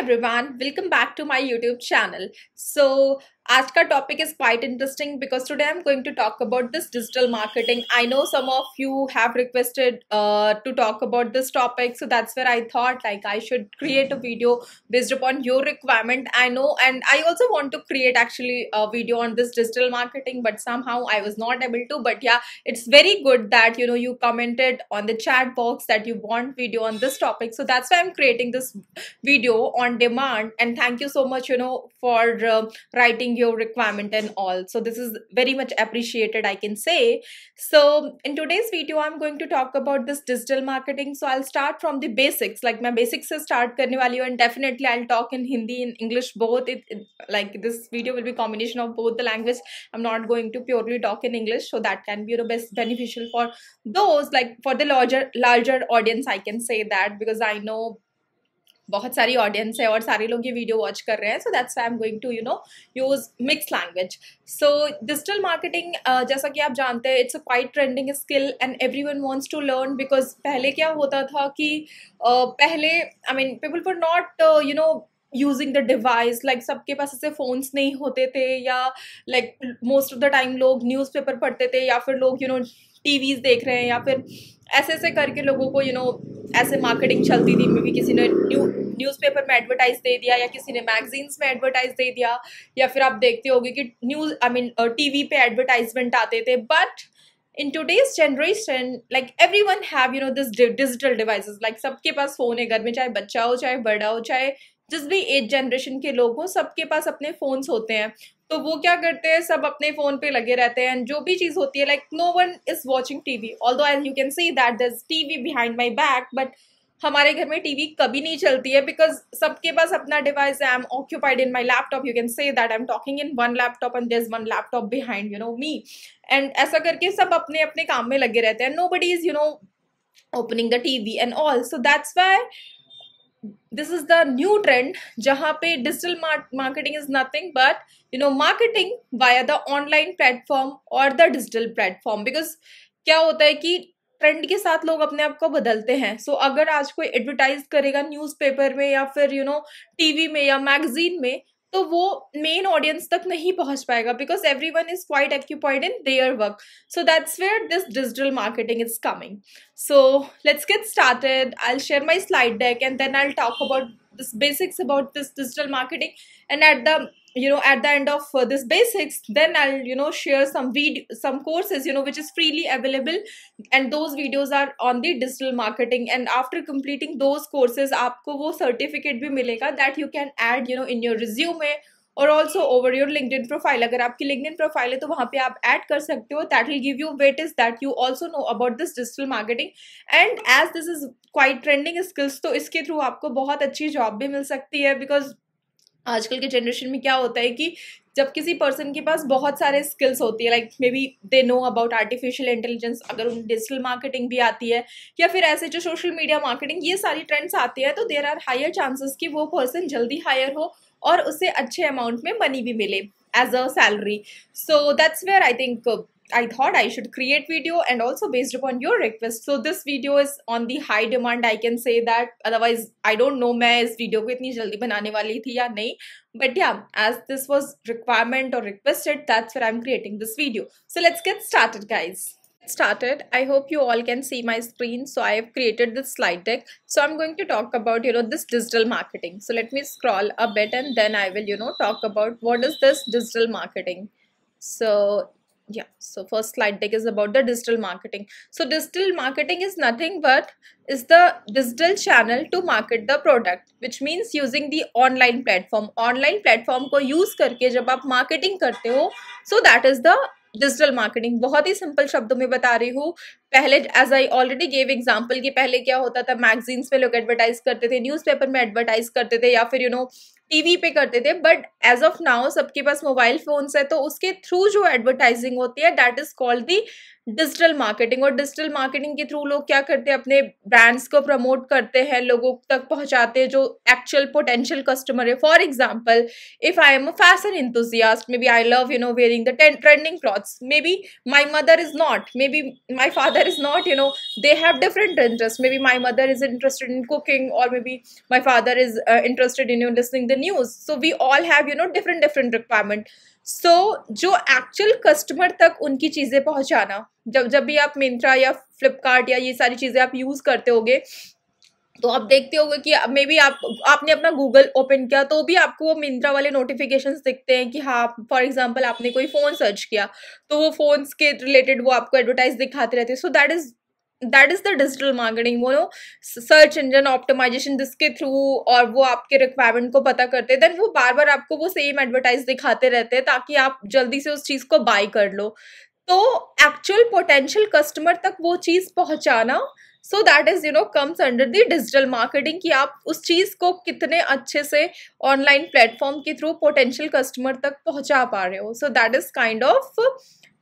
everyone welcome back to my youtube channel so आज का topic is quite interesting because today I am going to talk about this digital marketing I know some of you have requested to talk about this topic so that's where I thought like I should create a video based upon your requirement i know and i also want to create actually a video on this digital marketing but somehow i was not able to but yeah it's very good that you know you commented on the chat box that you want video on this topic so that's why i'm creating this video on demand and thank you so much you know for uh, writing your requirement and all. So this is very much appreciated, I can say. So in today's video, I'm going to talk about this digital marketing. So I'll start from the basics, like my basics is start karne value and definitely I'll talk in Hindi and English both. It, it, like this video will be combination of both the language. I'm not going to purely talk in English, so that can be the best beneficial for those like for the larger larger audience. I can say that because I know बहुत सारी audience है और सारे लोग ये video watch कर रहे हैं so that's I am going to you know use mix language so digital marketing जैसा कि आप जानते हैं it's a quite trending skill and everyone wants to learn because पहले क्या होता था कि uh, पहले I mean people for not you know using the device like सबके पास ऐसे फ़ोन्स नहीं होते थे या like most of the time लोग न्यूज़पेपर पढ़ते थे या फिर लोग यू नो टीवीज़ देख रहे हैं या फिर ऐसे ऐसे करके लोगों को यू नो ऐसे मार्केटिंग चलती थी मे भी किसी ने न्यू न्यूज़पेपर में एडवर्टाइज दे दिया या किसी ने मैगजीन्स में एडवर्टाइज दे दिया या फिर आप देखते होगे कि न्यूज़ आई मीन टीवी पे एडवर्टाइजमेंट आते थे but in today's generation like everyone have you know this digital device like सबके पास फ़ोन है घर में चाहे बच्चा हो चाहे बड़ा हो चाहे जिस भी एज जनरेशन के लोग हों सबके पास अपने फ़ोन्स होते हैं तो वो क्या करते हैं सब अपने फ़ोन पे लगे रहते हैं एंड जो भी चीज़ होती है like no one is watching TV although as you can see that this TV we behind my back but हमारे घर में टीवी कभी नहीं चलती है बिकॉज सबके पास अपना डिवाइस है I am occupied in my laptop you can say that I am talking in one laptop and there is one laptop behind you know me and ऐसा करके सब अपने अपने काम में लगे रहते हैं nobody is you know opening the T V and all so that's why this is the new trend जहां पे digital marketing is nothing but you know marketing by the online platform और the digital platform because क्या होता है कि trend के साथ लोग अपने आप को बदलते हैं सो so, अगर आज कोई एडवर्टाइज करेगा न्यूज़पेपर में या फिर यू नो टीवी में या मैगजीन में तो वो मेन ऑडियंस तक नहीं पहुंच पाएगा because every everyone is quite occupied in their work so that's where this digital marketing is coming so let's get started I share my slide deck and then I talk about this basics about this digital marketing and at the you know at the end of uh, this basics then i'll you know share some video some courses you know which is freely available and those videos are on the digital marketing and after completing those courses aapko wo certificate bhi milega that you can add you know in your resume और also over your LinkedIn profile अगर आपकी LinkedIn profile है तो वहाँ पे आप add कर सकते हो that will give you weight is that you also know about this digital marketing and as this is quite trending skills तो इसके थ्रू आपको बहुत अच्छी जॉब भी मिल सकती है बिकॉज आजकल के जनरेशन में क्या होता है कि जब किसी पर्सन के पास बहुत सारे स्किल्स होती है like maybe they know about artificial intelligence अगर उन डिजिटल मार्केटिंग भी आती है या फिर ऐसे जो सोशल मीडिया मार्केटिंग ये सारी ट्रेंड्स आती है तो देर आर हायर चांसेस कि वो पर्सन जल्दी हायर हो और उसे अच्छे अमाउंट में मनी भी मिले as a salary so that's where I think I thought I should create video and also based upon your request. So this video is on the high demand. I can say that. Otherwise, I don't know मैं इस video को इतनी जल्दी बनाने वाली थी या नहीं. But yeah, as this was requirement or requested, that's where I'm creating this video. So let's get started, guys. started i hope you all can see my screen so i have created this slide deck so i'm going to talk about you know this digital marketing so let me scroll a bit and then i will you know talk about what is this digital marketing so yeah so first slide deck is about the digital marketing so digital marketing is nothing but is the digital channel to market the product which means using the online platform online platform ko use karke jab aap marketing karte ho so that is the digital marketing बहुत ही simple शब्दों में बता रही हूँ पहले as I already gave example कि पहले क्या होता था मैगजीन्स में लोग एडवर्टाइज करते थे न्यूज़पेपर में एडवर्टाइज करते थे या फिर you you know know, TV पे करते थे बट एज ऑफ नाउ सबके पास मोबाइल फोन्स है तो उसके थ्रू जो एडवर्टाइजिंग होती है that is called the digital marketing और डिजिटल मार्केटिंग के थ्रू लोग क्या करते हैं अपने ब्रांड्स को प्रमोट करते हैं लोगों तक पहुंचाते हैं जो एक्चुअल पोटेंशियल कस्टमर है for example if I am a fashion enthusiast maybe I love you know wearing the trending clothes maybe my mother is not maybe my father is not you know they have different interest maybe my mother is interested in cooking और maybe my father is interested in you listening the news so we all have you no different different requirement so so, जो actual customer तक उनकी चीज़ें पहुंचाना जब जब भी आप मिंत्रा या फ्लिपकार्ट या ये सारी चीज़ें आप यूज़ करते होगे तो आप देखते होगे कि मे बी आप आपने अपना गूगल ओपन किया तो भी आपको वो मिंत्रा वाले नोटिफिकेशन दिखते हैं कि हाँ फॉर एग्जाम्पल आपने कोई फ़ोन सर्च किया तो वो फ़ोन्स के रिलेटेड वो आपको एडवर्टाइज दिखाते रहते हैं so that is that is the digital marketing वो नो सर्च इंजन ऑप्टिमाइजेशन जिसके थ्रू और वो आपके रिक्वायरमेंट को पता करते हैं देन वो बार बार आपको वो सेम एडवर्टाइज दिखाते रहते हैं ताकि आप जल्दी से उस चीज़ को बाई कर लो तो एक्चुअल पोटेंशियल कस्टमर तक वो चीज़ पहुंचाना so that is you know comes under the digital marketing कि आप उस चीज़ को कितने अच्छे से ऑनलाइन प्लेटफॉर्म के थ्रू पोटेंशियल कस्टमर तक पहुंचा पा रहे हो so that is kind of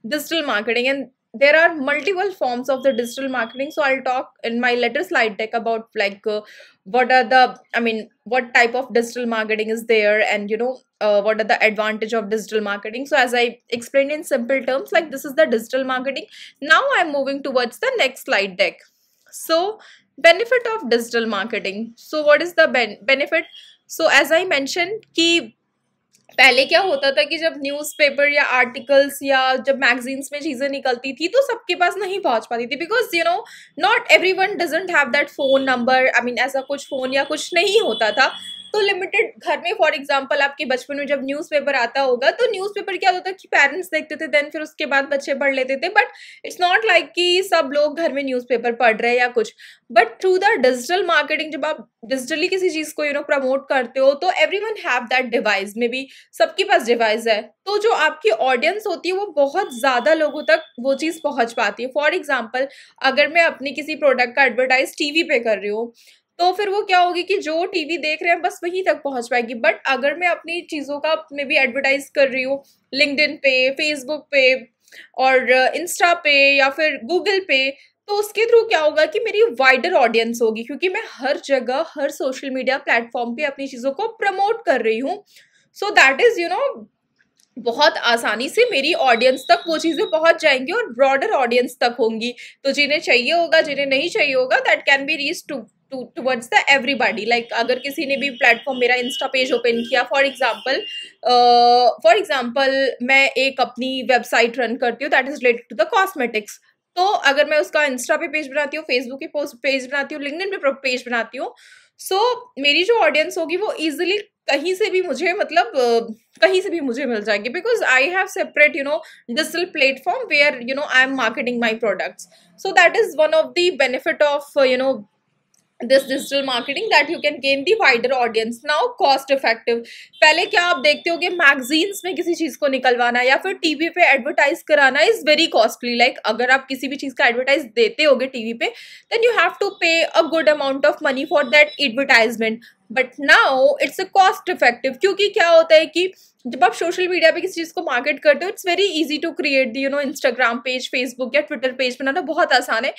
digital marketing and there are multiple forms of the digital marketing so i'll talk in my letter slide deck about like uh, what are the i mean what type of digital marketing is there and you know uh, what are the advantage of digital marketing so as i explained in simple terms like this is the digital marketing now i'm moving towards the next slide deck so benefit of digital marketing so what is the ben benefit so as i mentioned key पहले क्या होता था कि जब newspaper या articles या जब magazines में चीज़ें निकलती थी तो सबके पास नहीं पहुंच पाती थी because you know not everyone doesn't have that phone number I mean ऐसा कुछ फ़ोन या कुछ नहीं होता था तो लिमिटेड घर में फॉर एग्जाम्पल आपके बचपन में जब न्यूज़पेपर आता होगा तो न्यूज़पेपर क्या होता था कि पेरेंट्स देखते थे देन फिर उसके बाद बच्चे पढ़ लेते थे बट इट्स नॉट लाइक कि सब लोग घर में न्यूज़पेपर पढ़ रहे हैं या कुछ but through the digital marketing जब आप डिजिटली किसी चीज़ को यू नो प्रमोट करते हो तो everyone have that device maybe सबके पास डिवाइस है तो जो आपकी ऑडियंस होती है वो बहुत ज़्यादा लोगों तक वो चीज़ पहुँच पाती है फॉर एग्ज़ाम्पल अगर मैं अपने किसी प्रोडक्ट का एडवर्टाइज टी पे कर रही हूँ तो फिर वो क्या होगी कि जो टीवी देख रहे हैं बस वहीं तक पहुंच पाएगी बट अगर मैं अपनी चीज़ों का मे भी एडवर्टाइज कर रही हूँ लिंकड पे फेसबुक पे और इंस्टा uh, पे या फिर गूगल पे तो उसके थ्रू क्या होगा कि मेरी वाइडर ऑडियंस होगी क्योंकि मैं हर जगह हर सोशल मीडिया प्लेटफॉर्म पे अपनी चीज़ों को प्रमोट कर रही हूँ so that is you know बहुत आसानी से मेरी ऑडियंस तक वो चीज़ें पहुंच जाएंगी और ब्रॉडर ऑडियंस तक होंगी तो जिन्हें चाहिए होगा जिन्हें नहीं चाहिए होगा that can be reach to to towards the everybody like अगर किसी ने भी प्लेटफॉर्म मेरा इंस्टा पेज ओपन किया फॉर एग्जाम्पल फॉर एग्जाम्पल मैं एक अपनी वेबसाइट रन करती हूँ that is related to the cosmetics तो अगर मैं उसका इंस्टा पे पेज बनाती हूँ फेसबुक पे पोस्ट पेज बनाती हूँ लिंकन पे पेज बनाती हूँ सो so, मेरी जो ऑडियंस होगी वो ईजिली कहीं से भी मुझे मतलब uh, कहीं से भी मुझे मिल जाएगी because I have separate you know digital platform where you know I am marketing my products so that is one of the benefit of you know this digital marketing that you can gain the wider audience now cost effective पहले क्या आप देखते हो कि magazines में किसी चीज़ को निकलवाना या फिर टी वी पर एडवर्टाइज कराना इज़ वेरी कॉस्टली लाइक अगर आप किसी भी चीज़ का एडवर्टाइज देते होगे टीवी पे then you have to pay a good amount of money for that advertisement but now it's a cost effective क्योंकि क्या होता है कि जब आप सोशल मीडिया पे किसी चीज़ को मार्केट करते हो it's very easy to create the you know Instagram page Facebook या ट्विटर पेज बनाना बहुत आसान है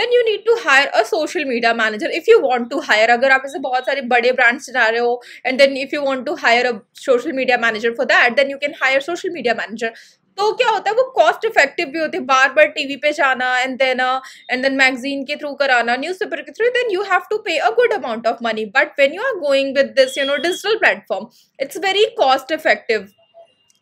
then you need to hire a social media manager if you want to hire अगर आप ऐसे बहुत सारे बड़े ब्रांड्स चला रहे हो and then if you want to hire a social media manager for that then you can hire social media manager तो क्या होता है वो कॉस्ट इफेक्टिव भी होते हैं बार बार टीवी पे जाना and then and then magazine के थ्रू कराना न्यूज पेपर के through then you have to pay a good amount of money but when you are going with this you know digital platform it's very cost effective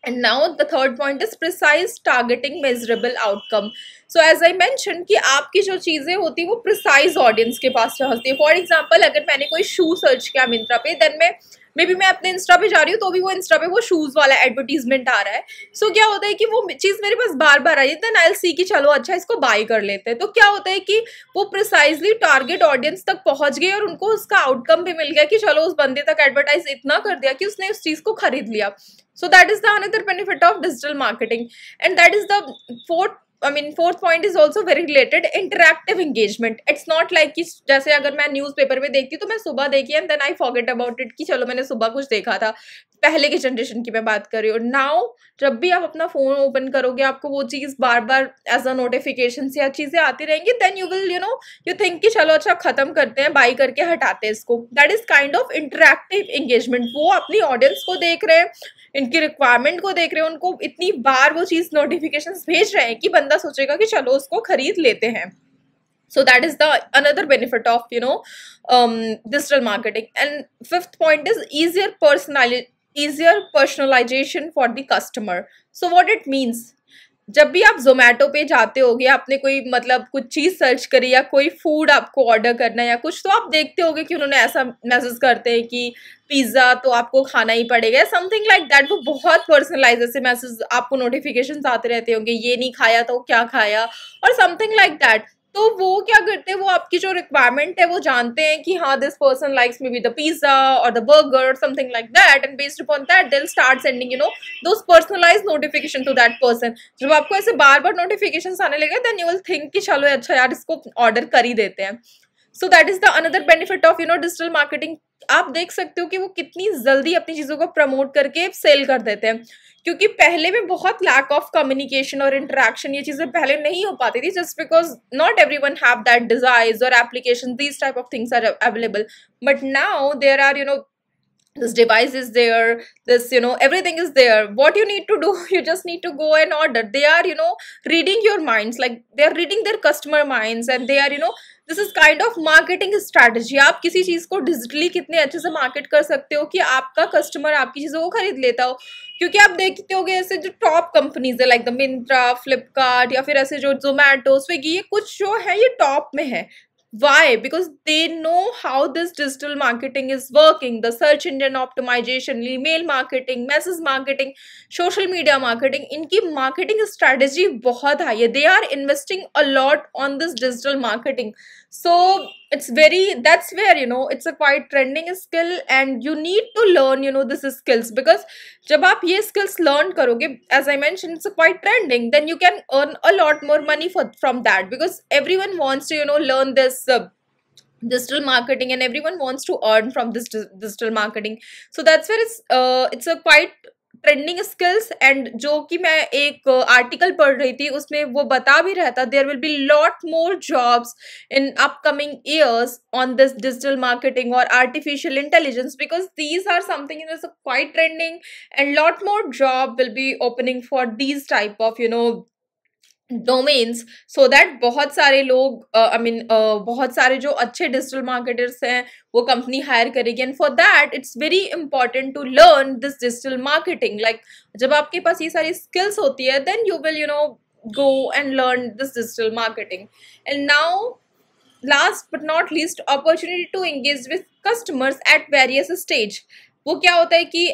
and now the third point is precise targeting measurable outcome so as I mention कि आपकी जो चीज़ें होती हैं वो precise audience के पास पहुँचती है फॉर एग्जाम्पल अगर मैंने कोई शू सर्च किया मिंत्रा पे देन मैं मे बी मैं अपने इंस्टा पे जा रही हूँ तो भी वो इंस्टा पे वो शूज़ वाला एडवर्टीजमेंट आ रहा है सो so, क्या होता है कि वो चीज़ मेरे पास बार बार आई देन आई सी कि चलो अच्छा इसको बाई कर लेते हैं तो क्या होता है कि वो प्रिसाइजली टारगेट ऑडियंस तक पहुँच गई और उनको उसका आउटकम भी मिल गया कि चलो उस बंदे तक एडवर्टाइज इतना कर दिया कि उसने उस चीज़ को खरीद लिया so that is the another benefit of digital marketing and that is the fourth I mean fourth point is also very related interactive engagement it's not like कि जैसे अगर मैं न्यूज़पेपर में देखती हूँ तो मैं सुबह देखी and then I forget about it कि चलो मैंने सुबह कुछ देखा था पहले के जनरेशन की मैं बात कर रही हूँ नाउ जब भी आप अपना फ़ोन ओपन करोगे आपको वो चीज़ बार बार एज अ नोटिफिकेशन या चीज़ें आती रहेंगी then you will you know you think कि चलो अच्छा ख़त्म करते हैं बाई करके हटाते हैं इसको that is kind of interactive engagement वो अपनी ऑडियंस को देख रहे हैं इनकी रिक्वायरमेंट को देख रहे हैं उनको इतनी बार वो चीज़ नोटिफिकेशन भेज रहे हैं कि बंदा सोचेगा कि चलो उसको ख़रीद लेते हैं so that is the another benefit of you know um, digital marketing and fifth point is easier easier personalization for the customer so what it means जब भी आप जोमेटो पे जाते होगे आपने कोई मतलब कुछ चीज़ सर्च करी या कोई फूड आपको ऑर्डर करना है या कुछ तो आप देखते हो कि उन्होंने ऐसा मैसेज करते हैं कि पिज़्ज़ा तो आपको खाना ही पड़ेगा समथिंग लाइक दैट वो बहुत पर्सनलाइज ऐसे मैसेज आपको नोटिफिकेशन आते रहते होंगे ये नहीं खाया तो क्या खाया और समथिंग लाइक दैट तो वो क्या करते हैं वो आपकी जो रिक्वायरमेंट है वो जानते हैं कि हाँ this person likes may be the pizza और the burger something like that and based upon that they'll start sending you know those personalise notification to that person जब आपको ऐसे बार बार नोटिफिकेशन आने लगे देन यू विल थिंक कि चलो अच्छा यार इसको ऑर्डर कर ही देते हैं so that is the another benefit of you know digital marketing आप देख सकते हो कि वो कितनी जल्दी अपनी चीज़ों को प्रमोट करके सेल कर देते हैं क्योंकि पहले में बहुत लैक ऑफ कम्युनिकेशन और इंटरेक्शन ये चीज़ें पहले नहीं हो पाती थी just because not everyone have that devices और application these type of things are available but now there are you know this device is there this you know everything is there what you need to do you just need to go and order they are you know reading your mind like they are reading their customer mind and they are you know this is kind of marketing strategy आप किसी चीज़ को digitally कितने अच्छे से market कर सकते हो कि आपका कस्टमर आपकी चीज़ों को खरीद लेता हो क्योंकि आप देखते हो ऐसे जो टॉप कंपनीज है लाइक द मिंत्रा फ्लिपकार्ट या फिर ऐसे जो जोमेटो स्विगी ये कुछ जो है ये टॉप में है Why? Because they know how this digital marketing is working the search engine optimization, email marketing, message marketing, social media marketing. इनकी marketing strategy बहुत high They are investing a lot on this digital marketing so it's very that's where you know it's a quite trending skill and you need to learn you know this is skills because jab aap ye skills learn karoge as i mentioned it's a quite trending then you can earn a lot more money for from that because everyone wants to you know learn this uh, digital marketing and everyone wants to earn from this digital marketing so that's where it's uh, it's a quite trending skills and जो कि मैं एक article uh, पढ़ रही थी उसमें वो बता भी रहा था there will be lot more jobs in upcoming years on this digital marketing और artificial intelligence because these are something in quite trending and lot more job will be opening for these type of you know domains so that बहुत सारे लोग I uh, mean I mean, uh, बहुत सारे जो अच्छे digital marketers हैं वो company hire करेगी and for that it's very important to learn this digital marketing like जब आपके पास ये सारी स्किल्स होती है then you will you know go and learn this digital marketing and now last but not least opportunity to engage with customers at various stage वो क्या होता है कि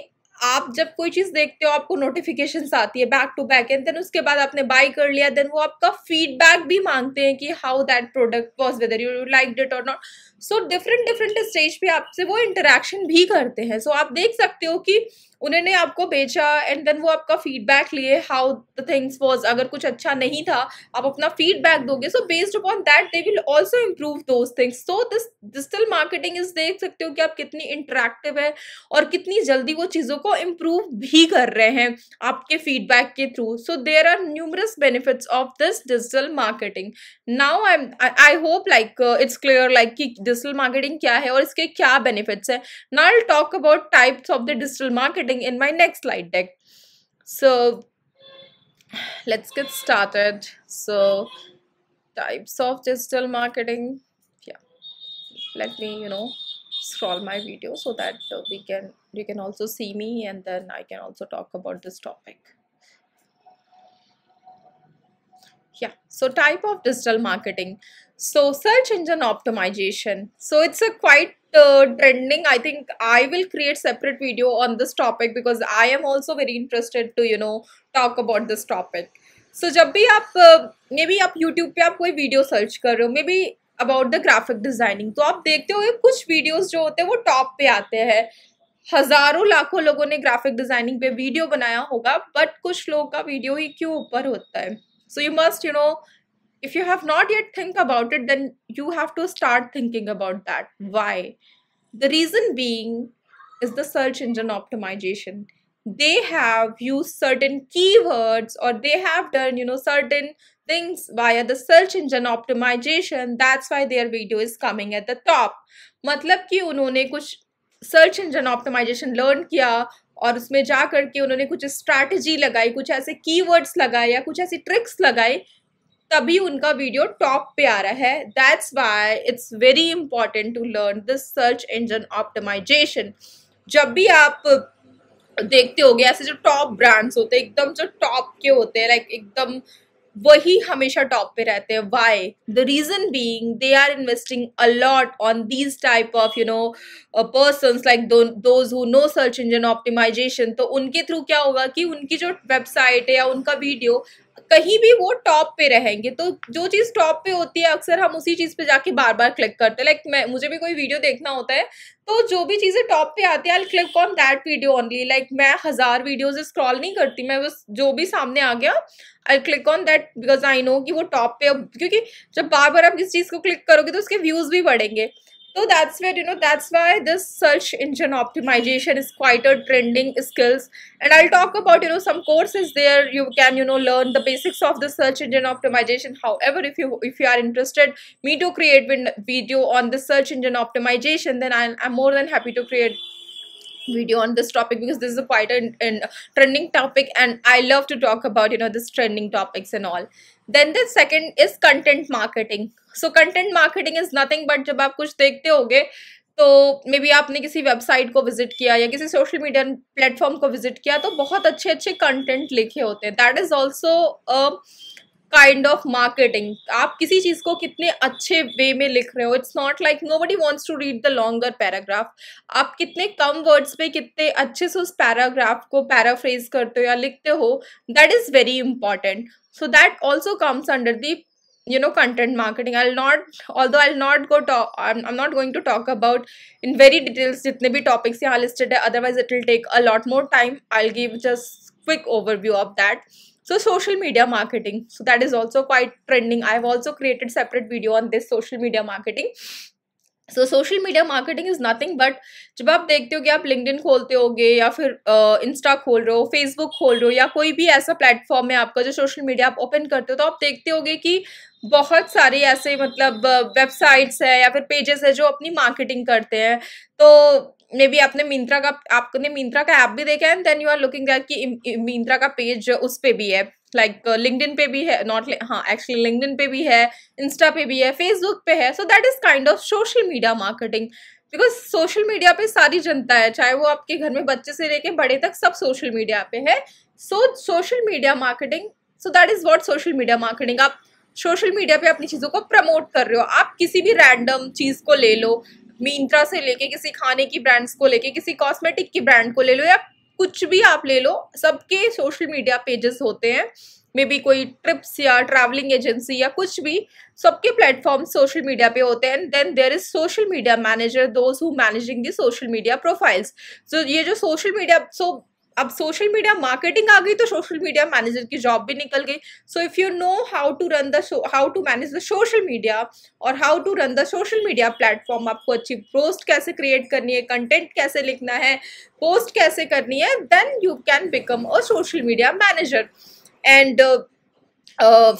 आप जब कोई चीज़ देखते हो आपको नोटिफिकेशन आती है back to back and then उसके बाद आपने बाय कर लिया देन वो आपका फीडबैक भी मांगते हैं कि how that product was whether you like it और not so different different stage पे आपसे वो इंटरेक्शन भी करते हैं सो so, आप देख सकते हो कि उन्होंने आपको भेजा एंड देन वो आपका फीडबैक लिए हाउ द थिंग्स वाज अगर कुछ अच्छा नहीं था आप अपना फीडबैक दोगे so based upon that they will also improve those things so this digital marketing is देख सकते हो कि आप कितनी इंटरेक्टिव है और कितनी जल्दी वो चीज़ों को इम्प्रूव भी कर रहे हैं आपके फीडबैक के through so there are numerous benefits of this digital marketing now I I hope like it's clear like कि डिजिटल मार्केटिंग क्या है और इसके क्या बेनिफिट्स है I'll talk about types of the digital marketing in my next slide deck so let's get started so types of digital marketing let me you know scroll my video so that we can you can also see me and then I can also talk about this topic या so type of digital marketing so search engine optimization so it's a quite uh, trending i think i will create separate video on this topic because i am also very interested to you know talk about this topic so जब भी आप may be आप YouTube पे आप कोई video search कर रहे हो मे be about the graphic designing तो आप देखते हो कुछ वीडियोस जो होते हैं वो टॉप पे आते हैं हज़ारों लाखों लोगों ने ग्राफिक डिज़ाइनिंग पे वीडियो बनाया होगा बट कुछ लोगों का वीडियो ही क्यों ऊपर होता है so you must you know if you have not yet think about it then you have to start thinking about that why the reason being is the search engine optimization they have used certain keywords or they have done you know certain things via the search engine optimization that's why their video is coming at the top मतलब कि उन्होंने कुछ search engine optimization learn किया और उसमें जा करके उन्होंने कुछ स्ट्रैटेजी लगाई कुछ ऐसे कीवर्ड्स लगाए या कुछ ऐसी ट्रिक्स लगाई तभी उनका वीडियो टॉप पे आ रहा है that's why it's very important to learn this search engine optimisation जब भी आप देखते होगे ऐसे जो टॉप ब्रांड्स होते हैं एकदम जो टॉप के होते हैं लाइक एकदम वही हमेशा टॉप पे रहते हैं why the reason being they are investing a lot on these type of you know person like those who know search engine optimisation तो उनके थ्रू क्या होगा कि उनकी जो वेबसाइट है या उनका वीडियो कहीं भी वो टॉप पे रहेंगे तो जो चीज़ टॉप पे होती है अक्सर हम उसी चीज़ पे जाके बार बार क्लिक करते हैं लाइक मैं मुझे भी कोई वीडियो देखना होता है तो जो भी चीज़ें टॉप पे आती है I click on that video only like मैं हज़ार वीडियोज स्क्रॉल नहीं करती मैं बस जो भी सामने आ गया I click on that because I know कि वो टॉप पे क्योंकि जब बार बार आप किस चीज़ को क्लिक करोगे तो उसके व्यूज़ भी बढ़ेंगे so that's where you know that's why this search engine optimization is quite a trending skills and i'll talk about you know some courses there you can you know learn the basics of the search engine optimization however if you if you are interested me to create video on the search engine optimization then I'm, I'm more than happy to create video on this topic because this is a quite a, a trending topic and i love to talk about you know this trending topics and all then the second is content marketing so content marketing is nothing but जब आप कुछ देखते होगे तो may be आपने किसी website को visit किया या किसी सोशल मीडिया प्लेटफॉर्म को विजिट किया तो बहुत अच्छे अच्छे कंटेंट लिखे होते हैं that is also kind of marketing आप किसी चीज़ को कितने अच्छे वे में लिख रहे हो it's not like nobody wants to read the longer paragraph आप कितने कम वर्ड्स पे कितने अच्छे से उस पैराग्राफ को पैराफ्रेज करते हो या लिखते हो that is very important so that also comes under the you know content marketing i'll not although i'll not go to I'm, I'm, not going to talk about in very details jitne bhi topics yahan listed hai otherwise it will take a lot more time i'll give just quick overview of that so social media marketing so that is also quite trending i've also created separate video on this social media marketing so social media marketing is nothing but जब आप देखते हो कि आप LinkedIn खोलते होगे या फिर इंस्टा uh, खोल रहे हो फेसबुक खोल रहे हो या कोई भी ऐसा प्लेटफॉर्म है आपका जो सोशल मीडिया आप ओपन करते हो तो आप देखते हो कि बहुत सारे ऐसे मतलब वेबसाइट्स है या फिर पेजेस है जो अपनी मार्केटिंग करते हैं तो मे बी आपने मिंत्रा का आपने मिंत्रा का ऐप भी देखा है and then you are looking that कि मिंत्रा का पेज उस पर पे भी है लाइक लिंकडिन uh, पे भी है नॉट हाँ एक्चुअली लिंकडिन पे भी है इंस्टा पे भी है फेसबुक पे है so that is kind of social media marketing because social media पे सारी जनता है चाहे वो आपके घर में बच्चे से लेके बड़े तक सब सोशल मीडिया पे है so social media marketing so that is what social media marketing आप सोशल मीडिया पे अपनी चीज़ों को प्रमोट कर रहे हो आप किसी भी रैंडम चीज़ को ले लो मिंत्रा से लेके किसी खाने की ब्रांड्स को लेके किसी कॉस्मेटिक की ब्रांड को ले लो या कुछ भी आप ले लो सबके सोशल मीडिया पेजेस होते हैं मे बी कोई ट्रिप्स या ट्रैवलिंग एजेंसी या कुछ भी सबके प्लेटफॉर्म सोशल मीडिया पे होते हैं then there is social media manager those who managing the social media profiles so ये जो सोशल मीडिया सो अब सोशल मीडिया मार्केटिंग आ गई तो सोशल मीडिया मैनेजर की जॉब भी निकल गई so if you know how to run the how to manage the social media और how to run the social media platform आपको अच्छी पोस्ट कैसे क्रिएट करनी है कंटेंट कैसे लिखना है पोस्ट कैसे करनी है then you can become a social media manager and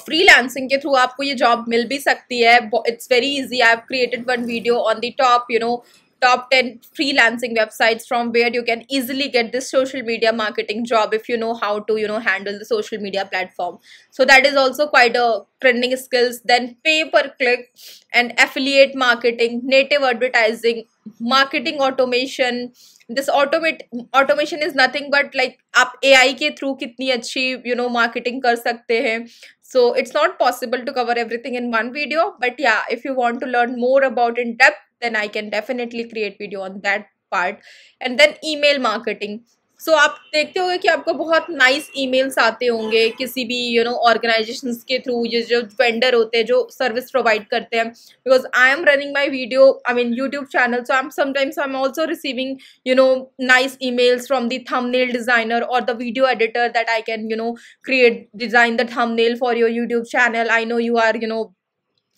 freelancing के थ्रू आपको ये जॉब मिल भी सकती है it's very easy I have created one video on the top you know top 10 freelancing websites from where you can easily get this social media marketing job if you know how to you know handle the social media platform so that is also quite a trending skills then pay per click and affiliate marketing native advertising marketing automation this automate automation is nothing but like up AI ke through कितनी अच्छी you know marketing कर sakte हैं so it's not possible to cover everything in one video but yeah if you want to learn more about in depth then i can definitely create video on that part and then email marketing so so, आप देखते होंगे कि आपको बहुत nice emails आते होंगे किसी भी यू नो ऑर्गेनाइजेशन के थ्रू ये जो वेंडर होते हैं जो सर्विस प्रोवाइड करते हैं because I am running my video I mean YouTube channel so I am sometimes I am also receiving you know nice emails from the nail designer और the video editor that I can you know create design the nail for your YouTube channel I know you are you know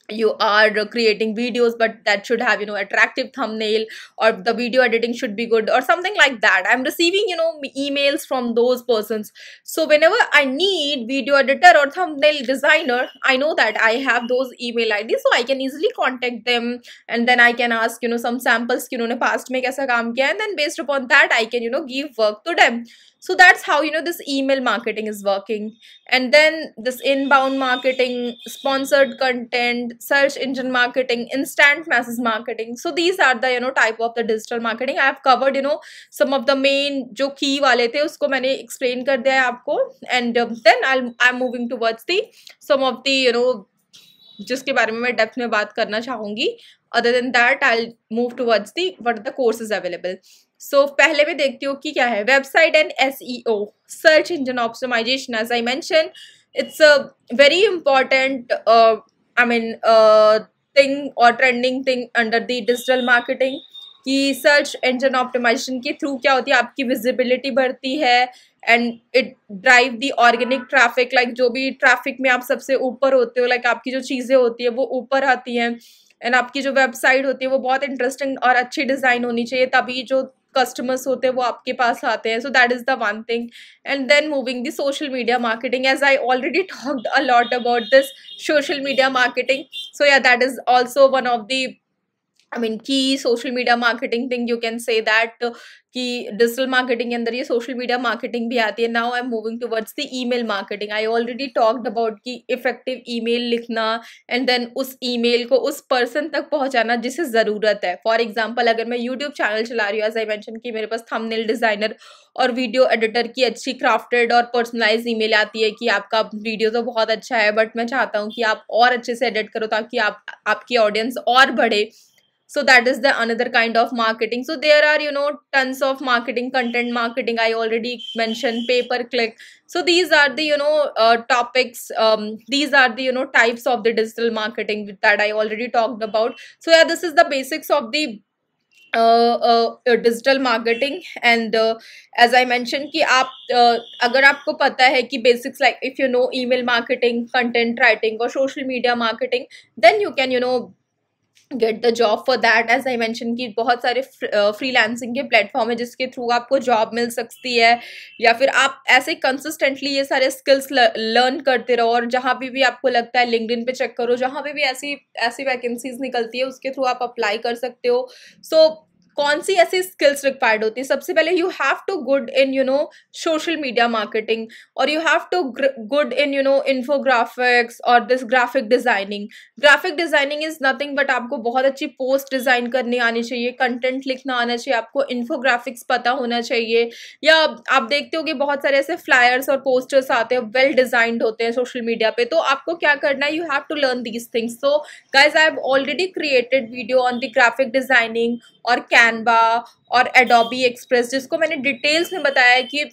you are creating videos but that should have you know attractive thumbnail or the video editing should be good or something like that i'm receiving you know emails from those persons so whenever i need video editor or thumbnail designer i know that i have those email ids so i can easily contact them and then i can ask you know some samples know, unhone past mein kaisa kaam and then based upon that i can you know give work to them so that's how you know this email marketing is working and then this inbound marketing sponsored content search engine marketing instant message marketing so these are the you know type of the digital marketing i have covered you know some of the main jo key wale the usko maine explain kar diya hai aapko and uh, then i'll i'm moving towards the some of the you know जिसके बारे में मैं depth में बात करना चाहूँगी other than that I move towards the what the courses available so so, पहले मैं देखती हूँ कि क्या है website and S E O search engine optimisation as I mention it's a very important I mean thing और trending thing under the digital marketing कि search engine optimisation के थ्रू क्या होती है आपकी विजिबिलिटी बढ़ती है and it drive the organic traffic like जो भी ट्रैफिक में आप सबसे ऊपर होते हो लाइक like आपकी जो चीज़ें होती है वो ऊपर आती हैं एंड आपकी जो वेबसाइट होती है वो बहुत इंटरेस्टिंग और अच्छी डिज़ाइन होनी चाहिए तभी जो कस्टमर्स होते हैं वो आपके पास आते हैं so that is the one thing and then moving the social media marketing as I already talked a lot about this social media marketing so या that is also one of the I mean key social media marketing thing you can say that कि digital marketing के अंदर ये social media marketing भी आती है now I am moving towards the email marketing I already talked about कि effective email लिखना and then उस ईमेल को उस पर्सन तक पहुंचाना जिसे ज़रूरत है फॉर एग्जांपल अगर मैं यूट्यूब चैनल चला रही हूँ एज आई मैंशन कि मेरे पास थंबनेल डिज़ाइनर और वीडियो एडिटर की अच्छी क्राफ्टेड और पर्सनलाइज ईमेल आती है कि आपका वीडियो तो बहुत अच्छा है बट मैं चाहता हूँ कि आप और अच्छे से एडिट करो ताकि आप आपकी ऑडियंस और बढ़े so that is the another kind of marketing so there are you know tons of marketing content marketing i already mentioned pay per click so these are the you know uh, topics um, these are the you know types of the digital marketing that i already talked about so yeah this is the basics of the uh, uh, uh marketing. And and as I mention कि आप uh, अगर आपको पता है कि basics like if you know email marketing content writing और social media marketing get the job for that as I mention की बहुत सारे फ्री लैंसिंग के प्लेटफॉर्म है जिसके थ्रू आपको जॉब मिल सकती है या फिर आप ऐसे कंसिस्टेंटली ये सारे स्किल्स लर्न करते रहो और जहाँ भी भी आपको लगता है लिंकड इन पर चेक करो जहाँ भी, भी ऐसी ऐसी वैकेंसीज निकलती है उसके थ्रू आप अप्लाई कर सकते हो सो so, कौन सी ऐसी स्किल्स रिक्वायर्ड होती है सबसे पहले you have to good in you know social media marketing और you have to good in you know infographics और this graphic designing graphic designing is nothing but आपको बहुत अच्छी पोस्ट डिज़ाइन करनी आनी चाहिए कंटेंट लिखना आना चाहिए आपको इन्फोग्राफिक्स पता होना चाहिए या आप देखते हो कि बहुत सारे ऐसे फ्लायर्स और पोस्टर्स आते हैं वेल डिज़ाइंड होते हैं सोशल मीडिया पे तो आपको क्या करना है you have to learn these things so guys I have already created video on the graphic designing और कैम कैनवा और एडोबी एक्सप्रेस जिसको मैंने डिटेल्स में बताया कि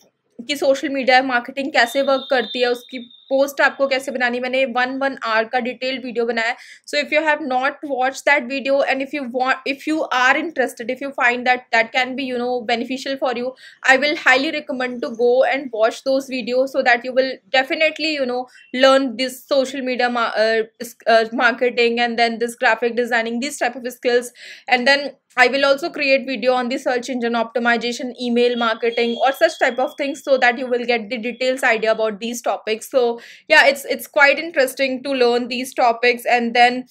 कि सोशल मीडिया मार्केटिंग कैसे वर्क करती है उसकी पोस्ट आपको कैसे बनानी मैंने वन वन आर का डिटेल्ड वीडियो बनाया so if you have not watch that video and if you want if you are interested if you find that that can be you know beneficial for you I will highly recommend to go and watch those video so that you will definitely you know learn this social media uh, uh, marketing and then this graphic designing these type of skills and then I will also create video on the search engine optimization, email marketing or such type of things so that you will get the details idea about these topics. So yeah it's it's quite interesting to learn these topics and then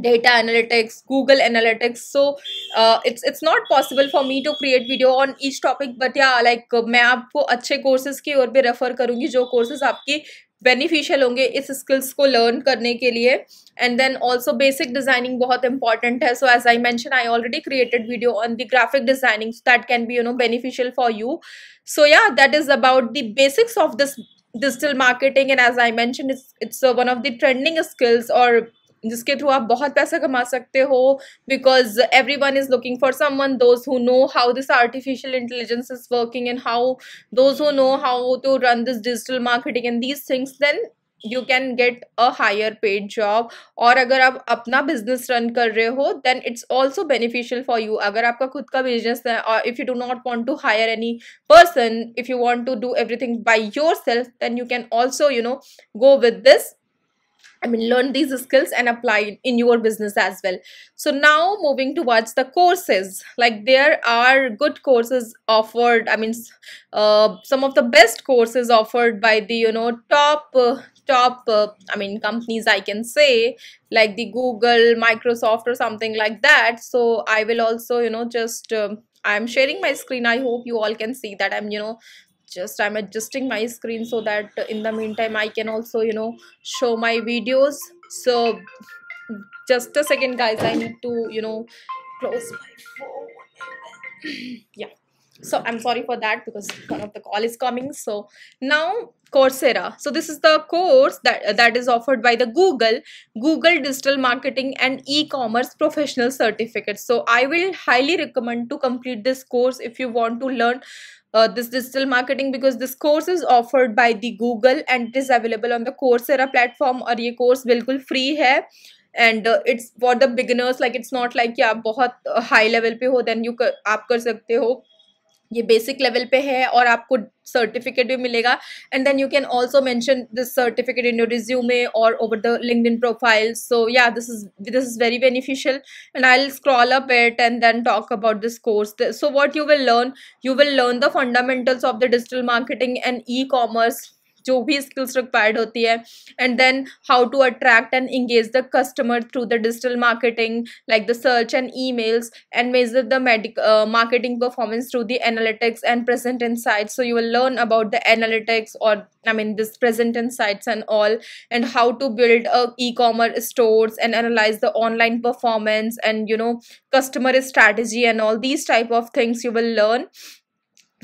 data analytics google analytics so uh, it's it's not possible for me to create video on each topic but yeah like main aapko acche courses ki aur bhi refer karungi jo courses aapki beneficial honge is skills ko learn karne ke liye and then also basic designing bahut important so as i mentioned i already created video on the graphic designing so that can be you know beneficial for you so yeah that is about the basics of this digital marketing and as I mention it's one of the trending skills और जिसके through आप बहुत पैसा कमा सकते हो because every one is looking for some one those who know how this artificial intelligence is working and how those who know how to run this digital marketing and these things then you can get a higher paid job और अगर आप अपना business run कर रहे हो then it's also beneficial for you अगर आपका खुद का बिजनेस है और if you do not want to hire any person if you want to do everything by yourself then you can also you know go with this I mean, learn these skills and apply in your business as well. So now moving towards the courses, like there are good courses offered. I mean, uh, some of the best courses offered by the you know top uh, top uh, I mean companies I can say like the Google, Microsoft, or something like that. So I will also you know just I'm um, sharing my screen. I hope you all can see that I'm, you know, just i'm adjusting my screen so that in the meantime i can also you know show my videos so just a second guys i need to you know close my phone yeah so i'm sorry for that because one of the call is coming so now coursera so this is the course that that is offered by the google google digital marketing and e-commerce professional certificate so i will highly recommend to complete this course if you want to learn uh, this digital marketing because this course is offered by the Google and it is available on the Coursera platform और ye course bilkul free है and it's for the beginners like it's not like कि आप बहुत high level पे हो then you आप कर सकते हो ये बेसिक लेवल पे है और आपको सर्टिफिकेट भी मिलेगा and then you can also mention this certificate in your resume और over the LinkedIn profile so yeah this is this is very beneficial and I will scroll up it and then talk about this course so what you will learn you will learn the fundamentals of the digital marketing and e-commerce जो भी skills required होती है and then how to attract and engage the customer through the digital marketing like the search and emails and measure marketing performance through the analytics and present insights so you will learn about the analytics or i mean this present insights and all and how to build a e-commerce stores and analyze the online performance and you know customer strategy and all these type of things you will learn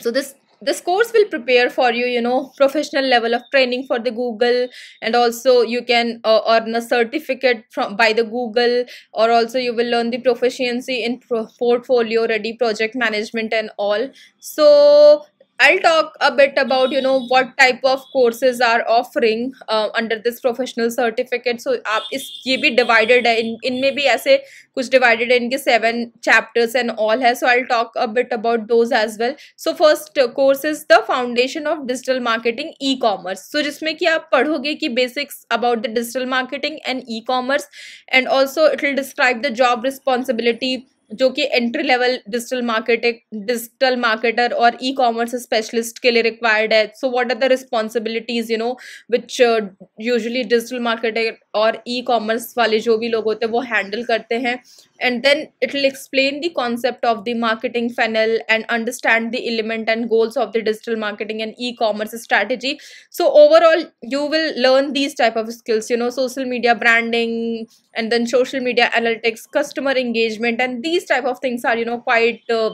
so this this course will prepare for you you know professional level of training for the google and also you can uh, earn a certificate from by the google or also you will learn the proficiency in pro portfolio ready project management and all so I'll talk a bit about you know what type of courses are offering uh, under this professional certificate. So आप इस ये भी divided है इन इनमें भी ऐसे कुछ divided है इनके seven chapters and all है. So I'll talk a bit about those as well. So first course is the foundation of digital marketing e-commerce. So जिसमें कि आप पढ़ोगे कि basics about the digital marketing and e-commerce and also it will describe the job responsibility जो कि entry level digital marketing digital marketer और e-commerce specialist के लिए रिक्वायर्ड है so what are the responsibilities you know which usually digital market और e commerce वाले जो भी लोग होते हैं वो हैंडल करते हैं and then it will explain the concept of the marketing funnel and understand the element and goals of the digital marketing and e-commerce strategy so overall you will learn these type of skills you know social media branding and then social media analytics customer engagement and these type of things are you know quite uh,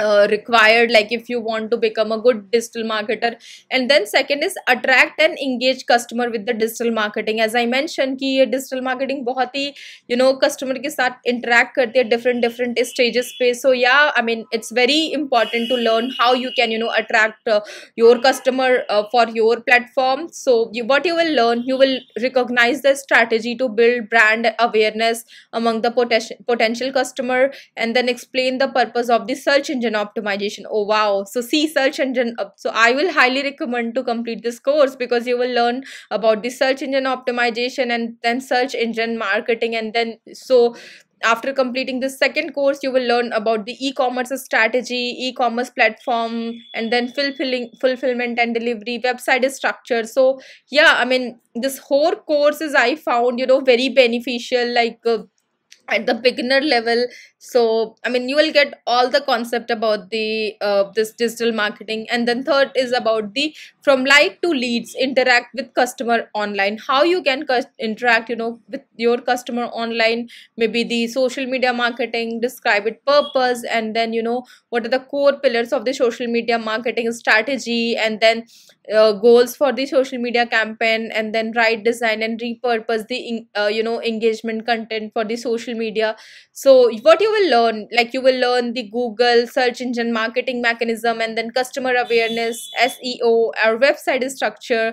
uh, required like if you want to become a good digital marketer and then second is attract and engage customer with the digital marketing as i mentioned ki ye digital marketing bahut hi you know customer ke sath interact karte hai different different stages pe so yeah i mean it's very important to learn how you can you know attract uh, your customer uh, for your platform so you, what you will learn you will recognize the strategy to build brand awareness among the potential potential customer and then explain the purpose of the search engine engine optimization oh wow so see search engine up so i will highly recommend to complete this course because you will learn about the search engine optimization and then search engine marketing and then so after completing the second course you will learn about the e-commerce strategy e-commerce platform and then fulfilling fulfillment and delivery website structure so yeah i mean this whole course is i found you know very beneficial like uh, at the beginner level so i mean you will get all the concept about the uh, this digital marketing and then third is about the from like to leads interact with customer online how you can interact you know with your customer online maybe the social media marketing describe it purpose and then you know what are the core pillars of the social media marketing strategy and then uh, goals for the social media campaign and then write design and repurpose the uh, you know engagement content for the social media so what you you will learn like you will learn the google search engine marketing mechanism and then customer awareness seo our website structure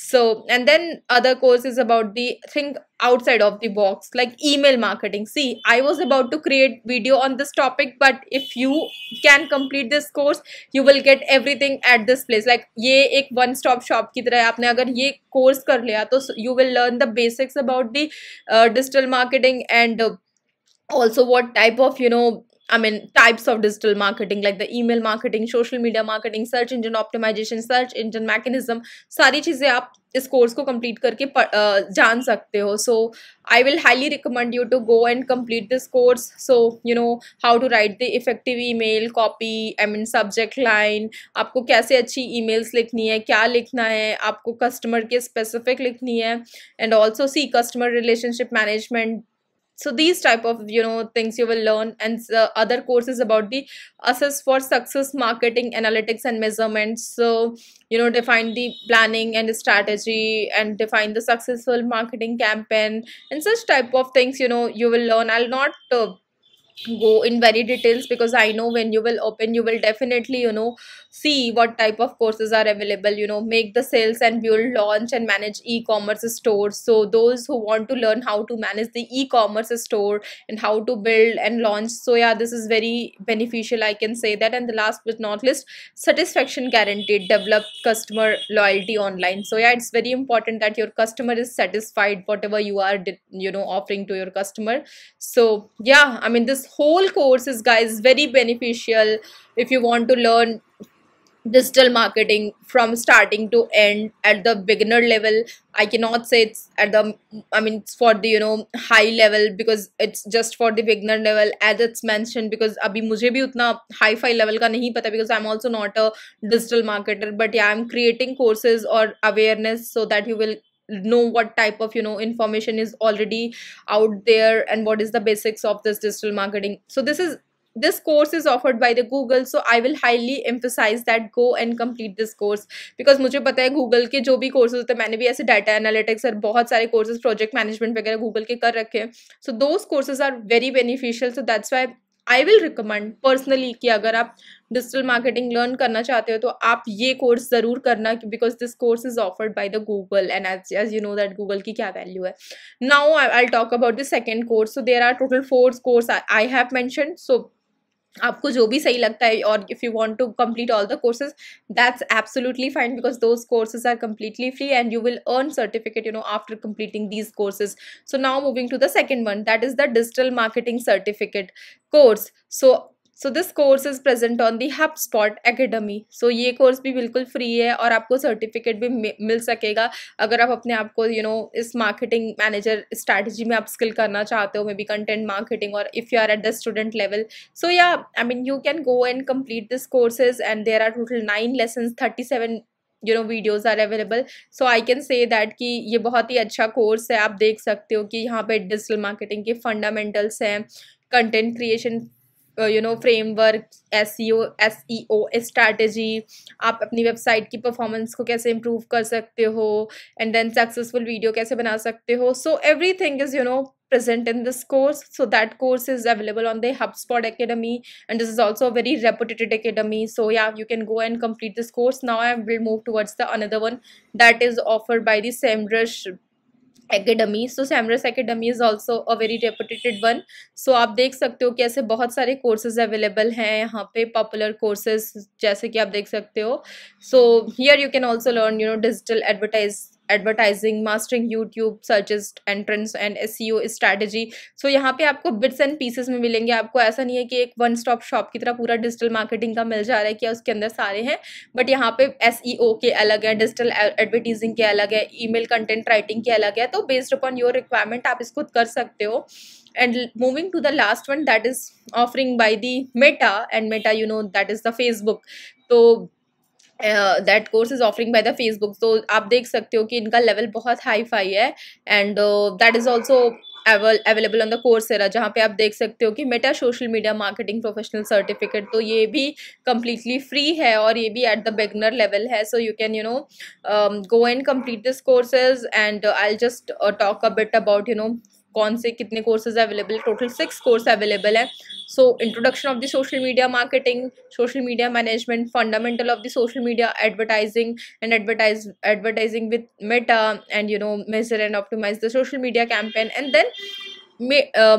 so and then other courses about the think outside of the box like email marketing see i was about to create video on this topic but if you can complete this course you will get everything at this place like ye ek one stop shop ki tarah aapne agar ye course kar liya to you will learn the basics about the uh, digital marketing and uh, also what type of you know I mean, types of digital marketing like the email marketing, social media marketing, search engine optimization, search engine mechanism, सारी चीज़ें आप इस course को complete करके जान सकते हो so I will highly recommend you to go and complete this course so you know how to write the effective email copy I mean subject line आपको कैसे अच्छी ईमेल्स लिखनी है क्या लिखना है आपको कस्टमर के स्पेसिफिक लिखनी है and also see customer relationship management so these type of you know things you will learn and uh, other courses about the assess for success marketing analytics and measurements so you know define the planning and strategy and define the successful marketing campaign and such type of things you know you will learn i'll not uh, go in very details because i know when you will open you will definitely you know see what type of courses are available you know make the sales and build launch and manage e-commerce stores so those who want to learn how to manage the e-commerce store and how to build and launch so yeah this is very beneficial i can say that and the last but not least satisfaction guaranteed develop customer loyalty online so yeah it's very important that your customer is satisfied whatever you are you know offering to your customer so yeah i mean this whole course is guys very beneficial if you want to learn digital marketing from starting to end at the beginner level i cannot say it's at the i mean it's for the you know high level because it's just for the beginner level as it's mentioned because abhi mujhe bhi utna high five level ka nahi pata because i'm also not a digital marketer but yeah i'm creating courses or awareness so that you will know what type of you know information is already out there and what is the basics of this digital marketing so this is this course is offered by the Google so I will highly emphasize that go and complete this course because mujhe pata hai Google ke jo bhi courses होते हैं मैंने भी ऐसे data analytics aur bahut sare courses project management वगैरह Google ke kar rakhe हैं so those courses are very beneficial so that's why I will recommend personally कि अगर आप डिजिटल मार्केटिंग लर्न करना चाहते हो तो आप ये कोर्स ज़रूर करना because this course is offered by the Google and as as you know that Google की क्या वैल्यू है now I talk about the second course so there are total four course i have mentioned so आपको जो भी सही लगता है और if you want to complete all the courses that's absolutely fine because those courses are completely free and you will earn certificate you know after completing these courses so now moving to the second one that is the digital marketing certificate course so so this course is present on the HubSpot academy so ये course भी बिल्कुल free है और आपको certificate भी मिल सकेगा अगर आप अपने आप को यू नो इस मार्केटिंग मैनेजर स्ट्रैटेजी में आप स्किल करना चाहते हो मे बी कंटेंट मार्केटिंग और if you are at the student level so ya I mean you can go and complete this courses and there are total nine lesson thirty seven you know videos are available so I can say that कि ये बहुत ही अच्छा course है आप देख सकते हो कि यहाँ पे डिजिटल मार्केटिंग के फंडामेंटल्स हैं content creation Uh, you know, framework, SEO, S E O strategy आप अपनी वेबसाइट की परफॉर्मेंस को कैसे इम्प्रूव कर सकते हो एंड देन सक्सेसफुल वीडियो कैसे बना सकते हो present in this course so that course is available on the hubspot academy and this is also a very reputed academy so yeah you can go and complete this course now i will move towards the another one that is offered by the semrush academy so Semrush academy is also a very reputated one so आप देख सकते हो कि ऐसे बहुत सारे courses available हैं यहाँ पे पॉपुलर कोर्सेज जैसे कि आप देख सकते हो so here you can also learn you know digital advertise advertising mastering YouTube searches entrance and S O strategy so यहाँ पे आपको बिट्स एंड पीसेस में मिलेंगे आपको ऐसा नहीं है कि एक वन स्टॉप शॉप की तरह पूरा डिजिटल मार्केटिंग का मिल जा रहा है कि उसके अंदर सारे हैं बट यहाँ पे एस ई ओ के अलग है डिजिटल एडवर्टीजिंग के अलग है ई मेल कंटेंट राइटिंग के अलग है तो बेस्ड अपॉन योर रिक्वायरमेंट आप इसको कर सकते हो and moving to the last one that is offering by the Meta and Meta you know that is the Facebook तो that course is offering by the Facebook तो आप देख सकते हो कि इनका लेवल बहुत हाई फाई है and that is also available on the Coursera जहाँ पे आप देख सकते हो कि Meta social media marketing professional certificate तो ये भी कम्प्लीटली फ्री है और ये भी एट द बेगनर लेवल है so you can you know go and complete this courses and I just talk a bit about you know कौन से कितने courses available total six course available है so introduction of the social media marketing social media management fundamental of the social media advertising and advertise advertising with Meta and you know measure and optimize the social media campaign and then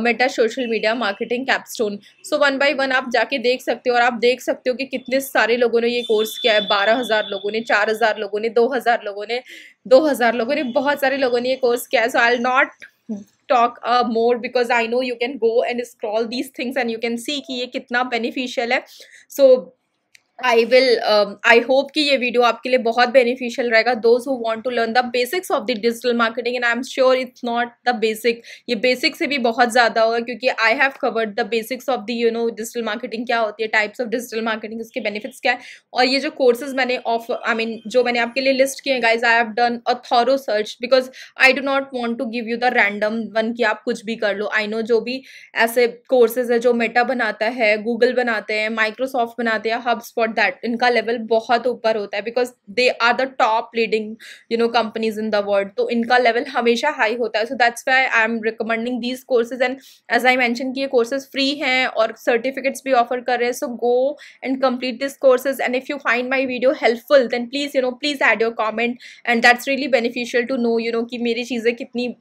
Meta social media marketing capstone so one by one आप जाके देख सकते हो और आप देख सकते हो कि कितने सारे लोगों ने ये कोर्स किया है बारह हज़ार लोगों ने चार हज़ार लोगों ने दो हज़ार लोगों ने दो हज़ार लोगों ने बहुत सारे लोगों ने ये कोर्स किया है so I'll not talk uh, more because I know you can go and scroll these things and you can see कि ये beneficial so I will I hope कि ये वीडियो आपके लिए बहुत बेनिफिशियल रहेगा those who want to learn the basics of the digital marketing and I am sure it's not the basic ये basic से भी बहुत ज़्यादा होगा क्योंकि I have covered the basics of the you know digital marketing क्या होती है टाइप्स ऑफ डिजिटल मार्केटिंग उसके बेनिफिट्स क्या है और ये जो कोर्सेज मैंने ऑफ आई मीन जो मैंने आपके लिए लिस्ट किए हैं guys I have done a thorough search because I do not want to give you the random one कि आप कुछ भी कर लो आई नो जो भी ऐसे कोर्सेज है जो मेटा बनाता है गूगल बनाते हैं माइक्रोसॉफ्ट बनाते हैं हब स्पॉट अबाउट दैट इनका लेवल बहुत ऊपर होता है because they are the top leading you know companies in the world तो इनका लेवल हमेशा हाई होता है so that's why I am recommending these courses and as I mention किए ये कोर्सेज फ्री हैं और सर्टिफिकेट्स भी ऑफर कर रहे हैं so go and complete this courses and if you find my video helpful then please you know please add your comment and that's really beneficial to know you know कि मेरी चीज़ें कितनी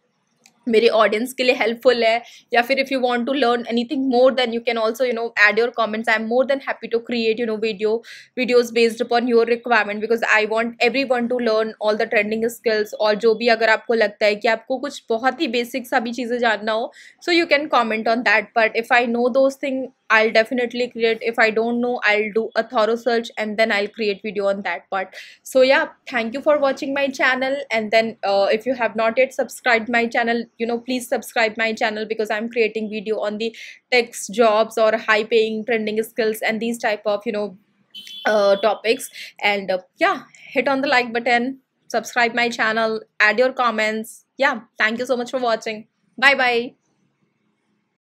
मेरे audience के लिए हेल्पफुल है या फिर if you want to learn anything more then you can also you know add your comments I am more than happy to create you know video videos based upon your requirement because I want every one to learn all the trending skills और जो भी अगर आपको लगता है कि आपको कुछ बहुत ही बेसिक सभी चीज़ें जानना हो so you can comment on that but if I know those thing I'll definitely create if I don't know I'll do a thorough search and then I'll create video on that part so yeah thank you for watching my channel and then uh, if you have not yet subscribed my channel you know please subscribe my channel because I'm creating video on the text jobs or high paying trending skills and these type of you know uh, topics and uh, yeah hit on the like button subscribe my channel add your comments yeah thank you so much for watching bye bye